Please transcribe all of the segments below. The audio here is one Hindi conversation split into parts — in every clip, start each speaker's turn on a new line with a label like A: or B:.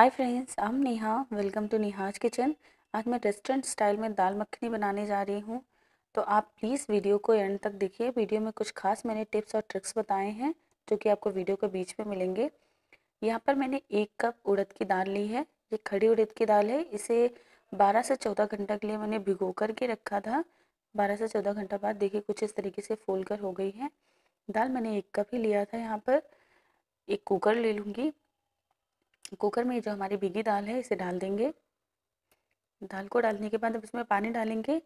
A: हाय फ्रेंड्स हम Neha welcome to Neha's kitchen आज मैं रेस्टोरेंट स्टाइल में दाल मखनी बनाने जा रही हूँ तो आप प्लीज़ वीडियो को एंड तक देखिए वीडियो में कुछ खास मैंने टिप्स और ट्रिक्स बताए हैं जो कि आपको वीडियो के बीच में मिलेंगे यहाँ पर मैंने एक कप उड़द की दाल ली है ये खड़ी उड़द की दाल है इसे बारह से चौदह घंटा के लिए मैंने भिगो करके रखा था बारह से चौदह घंटा बाद देखिए कुछ इस तरीके से फोल कर हो गई है दाल मैंने एक कप ही लिया था यहाँ पर एक कुकर ले लूँगी कुकर में जो हमारी भीगी दाल है इसे डाल देंगे दाल को डालने के बाद अब इसमें पानी डालेंगे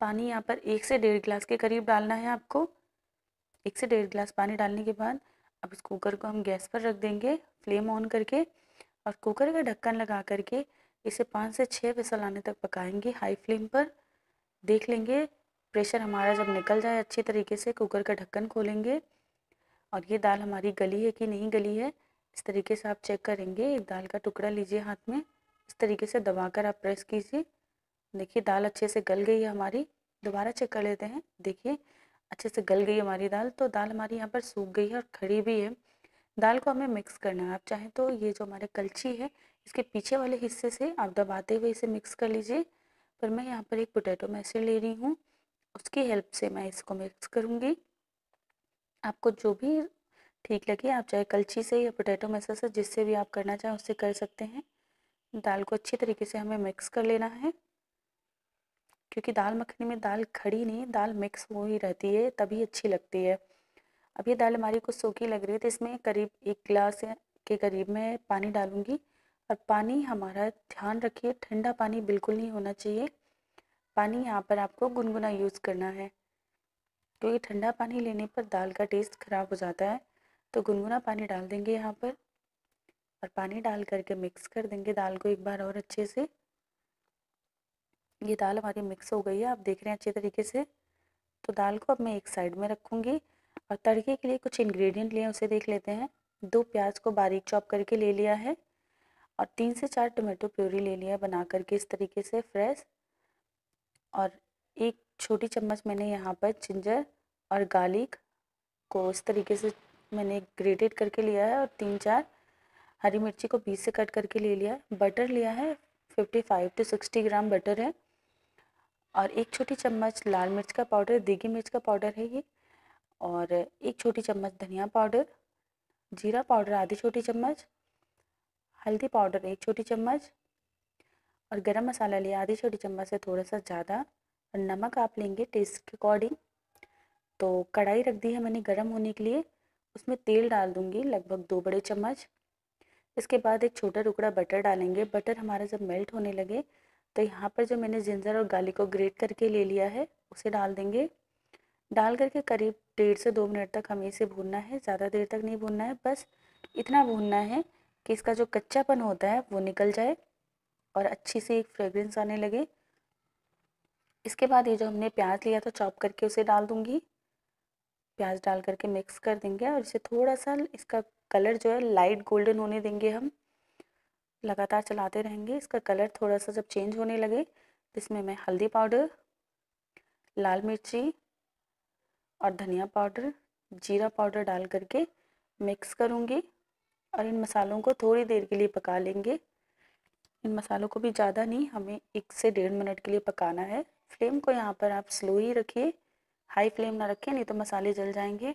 A: पानी यहाँ पर एक से डेढ़ गिलास के करीब डालना है आपको एक से डेढ़ गिलास पानी डालने के बाद अब इस कुकर को हम गैस पर रख देंगे फ्लेम ऑन करके और कुकर का ढक्कन लगा करके इसे पाँच से छः फिसल आने तक पकाएंगे हाई फ्लेम पर देख लेंगे प्रेशर हमारा जब निकल जाए अच्छे तरीके से कुकर का ढक्कन खोलेंगे और ये दाल हमारी गली है कि नहीं गली है इस तरीके से आप चेक करेंगे एक दाल का टुकड़ा लीजिए हाथ में इस तरीके से दबाकर आप प्रेस कीजिए देखिए दाल अच्छे से गल गई है हमारी दोबारा चेक कर लेते हैं देखिए अच्छे से गल गई हमारी दाल तो दाल हमारी यहाँ पर सूख गई है और खड़ी भी है दाल को हमें मिक्स करना है आप चाहें तो ये जो हमारे कलछी है इसके पीछे वाले हिस्से से आप दबाते हुए इसे मिक्स कर लीजिए पर मैं यहाँ पर एक पोटैटो मैसेज ले रही हूँ उसकी हेल्प से मैं इसको मिक्स करूँगी आपको जो भी ठीक लगे आप चाहे कलछी से या पोटैटो मसल से जिससे भी आप करना चाहें उससे कर सकते हैं दाल को अच्छी तरीके से हमें मिक्स कर लेना है क्योंकि दाल मखनी में दाल खड़ी नहीं दाल मिक्स हो ही रहती है तभी अच्छी लगती है अब ये दाल हमारी कुछ सूखी लग रही है तो इसमें करीब एक गिलास के करीब मैं पानी डालूँगी और पानी हमारा ध्यान रखिए ठंडा पानी बिल्कुल नहीं होना चाहिए पानी यहाँ पर आपको गुनगुना यूज़ करना है क्योंकि तो ठंडा पानी लेने पर दाल का टेस्ट ख़राब हो जाता है तो गुनगुना पानी डाल देंगे यहाँ पर और पानी डाल करके मिक्स कर देंगे दाल को एक बार और अच्छे से ये दाल हमारी मिक्स हो गई है आप देख रहे हैं अच्छे तरीके से तो दाल को अब मैं एक साइड में रखूँगी और तड़के के लिए कुछ इंग्रेडिएंट लिए उसे देख लेते हैं दो प्याज को बारीक चॉप करके ले लिया है और तीन से चार टमाटो प्योरी ले लिया बना करके इस तरीके से फ्रेश और एक छोटी चम्मच मैंने यहाँ पर जिंजर और गार्लिक को इस तरीके से मैंने ग्रेटेड करके लिया है और तीन चार हरी मिर्ची को पीस से कट करके ले लिया है बटर लिया है fifty five to sixty gram butter है और एक छोटी चम्मच लाल मिर्च का पाउडर देगी मिर्च का पाउडर है ये और एक छोटी चम्मच धनिया पाउडर जीरा पाउडर आधी छोटी चम्मच हल्दी पाउडर एक छोटी चम्मच और गरम मसाला लिया आधी छोटी चम्मच से थोड़ा सा ज़्यादा और नमक आप लेंगे टेस्ट के अकॉर्डिंग तो कढ़ाई रख दी है मैंने गरम होने के लिए उसमें तेल डाल दूँगी लगभग दो बड़े चम्मच इसके बाद एक छोटा टुकड़ा बटर डालेंगे बटर हमारा जब मेल्ट होने लगे तो यहाँ पर जो मैंने जिंजर और गार्लिक को ग्रेट करके ले लिया है उसे डाल देंगे डाल करके करीब डेढ़ से दो मिनट तक हमें इसे भूनना है ज़्यादा देर तक नहीं भूनना है बस इतना भूनना है कि इसका जो कच्चापन होता है वो निकल जाए और अच्छी सी एक फ्रेग्रेंस आने लगे इसके बाद ये जो हमने प्याज लिया था चॉप करके उसे डाल दूँगी प्याज डाल करके मिक्स कर देंगे और इसे थोड़ा सा इसका कलर जो है लाइट गोल्डन होने देंगे हम लगातार चलाते रहेंगे इसका कलर थोड़ा सा जब चेंज होने लगे इसमें मैं हल्दी पाउडर लाल मिर्ची और धनिया पाउडर जीरा पाउडर डाल करके मिक्स करूँगी और इन मसालों को थोड़ी देर के लिए पका लेंगे इन मसालों को भी ज़्यादा नहीं हमें एक से डेढ़ मिनट के लिए पकाना है फ्लेम को यहाँ पर आप स्लो ही रखिए हाई फ्लेम ना रखें नहीं तो मसाले जल जाएंगे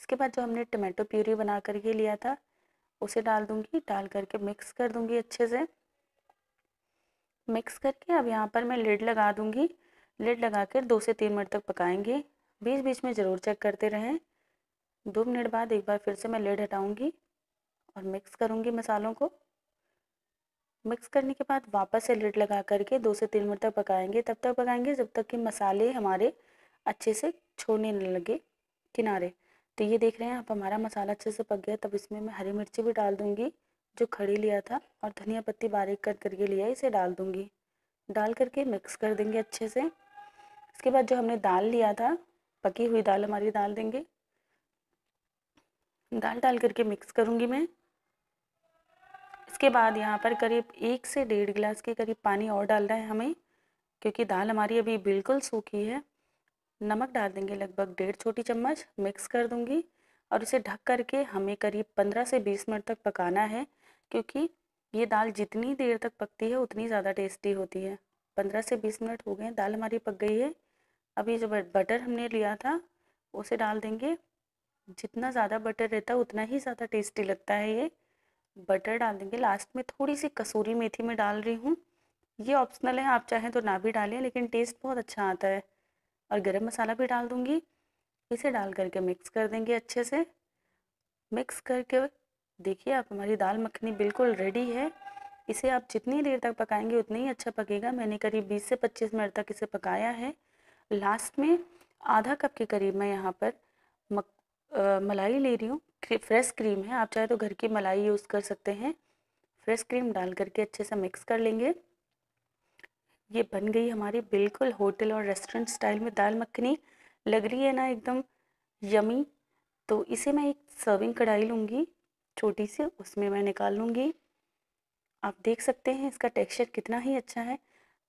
A: इसके बाद जो हमने टमाटो प्यूरी बना कर ये लिया था उसे डाल दूंगी डाल करके मिक्स कर दूंगी अच्छे से मिक्स करके अब यहाँ पर मैं लेड लगा दूंगी लेड लगा कर दो से तीन मिनट तक पकाएंगे बीच बीच में ज़रूर चेक करते रहें दो मिनट बाद एक बार फिर से मैं लेड हटाऊँगी और मिक्स करूँगी मसालों को मिक्स करने के बाद वापस से लिड लगा करके दो से तीन मिनट तक पकाएंगे तब तक पकाएंगे जब तक कि मसाले हमारे अच्छे से छोड़ने लगे किनारे तो ये देख रहे हैं आप हमारा मसाला अच्छे से पक गया तब इसमें मैं हरी मिर्ची भी डाल दूंगी जो खड़ी लिया था और धनिया पत्ती बारीक कट करके लिया इसे डाल दूँगी डाल करके मिक्स कर देंगे अच्छे से इसके बाद जो हमने दाल लिया था पकी हुई दाल हमारी डाल देंगे दाल डाल करके मिक्स करूँगी मैं इसके बाद यहाँ पर करीब एक से डेढ़ गिलास के करीब पानी और डालना है हमें क्योंकि दाल हमारी अभी बिल्कुल सूखी है नमक डाल देंगे लगभग डेढ़ छोटी चम्मच मिक्स कर दूंगी और इसे ढक करके हमें करीब पंद्रह से बीस मिनट तक पकाना है क्योंकि ये दाल जितनी देर तक पकती है उतनी ज़्यादा टेस्टी होती है पंद्रह से बीस मिनट हो गए दाल हमारी पक गई है अब ये जो बटर हमने लिया था उसे डाल देंगे जितना ज़्यादा बटर रहता है उतना ही ज़्यादा टेस्टी लगता है ये बटर डाल देंगे लास्ट में थोड़ी सी कसूरी मेथी में डाल रही हूँ ये ऑप्शनल है आप चाहें तो ना भी डालें लेकिन टेस्ट बहुत अच्छा आता है और गरम मसाला भी डाल दूँगी इसे डाल करके मिक्स कर देंगे अच्छे से मिक्स करके देखिए आप हमारी दाल मखनी बिल्कुल रेडी है इसे आप जितनी देर तक पकाएंगे उतनी ही अच्छा पकेगा मैंने करीब 20 से 25 मिनट तक इसे पकाया है लास्ट में आधा कप के करीब मैं यहाँ पर मक आ, मलाई ले रही हूँ फ्रेश क्रीम है आप चाहे तो घर की मलाई यूज़ कर सकते हैं फ्रेश क्रीम डाल करके अच्छे से मिक्स कर लेंगे ये बन गई हमारी बिल्कुल होटल और रेस्टोरेंट स्टाइल में दाल मखनी लग रही है ना एकदम यमी तो इसे मैं एक सर्विंग कढ़ाई लूँगी छोटी सी उसमें मैं निकाल लूँगी आप देख सकते हैं इसका टेक्सचर कितना ही अच्छा है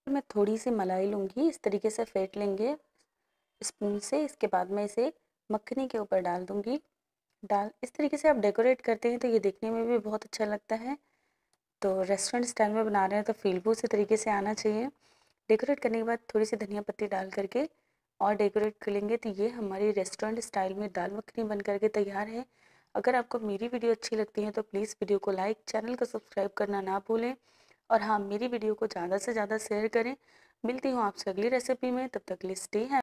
A: तो मैं थोड़ी सी मलाई लूँगी इस तरीके से फेंट लेंगे स्पून से इसके बाद मैं इसे मखनी के ऊपर डाल दूँगी डाल इस तरीके से आप डेकोरेट करते हैं तो ये देखने में भी बहुत अच्छा लगता है तो रेस्टोरेंट स्टाइल में बना रहे हैं तो फील भी उसी तरीके से आना चाहिए डेकोरेट करने के बाद थोड़ी सी धनिया पत्ती डाल करके और डेकोरेट करेंगे तो ये हमारी रेस्टोरेंट स्टाइल में दाल मखनी बन करके तैयार है अगर आपको मेरी वीडियो अच्छी लगती है तो प्लीज़ वीडियो को लाइक चैनल को सब्सक्राइब करना ना भूलें और हाँ मेरी वीडियो को ज़्यादा से ज़्यादा शेयर करें मिलती हूँ आपसे अगली रेसिपी में तब तक लिस्ट स्टे है